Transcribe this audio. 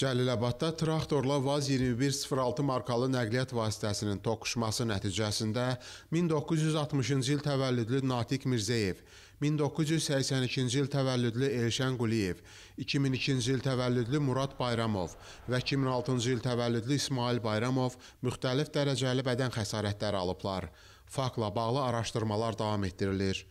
Cəlilabadda traktorla Vaz-2106 markalı nəqliyyat vasitəsinin toqquşması nəticəsində 1960-cı il təvəllüdlü Natiq Mirzəyev, 1982-ci il təvəllüdlü Elşən Quliyev, 2002-ci il təvəllüdlü Murad Bayramov və 2006-cı il təvəllüdlü İsmail Bayramov müxtəlif dərəcəli bədən xəsarətləri alıblar. Fakla bağlı araşdırmalar davam etdirilir.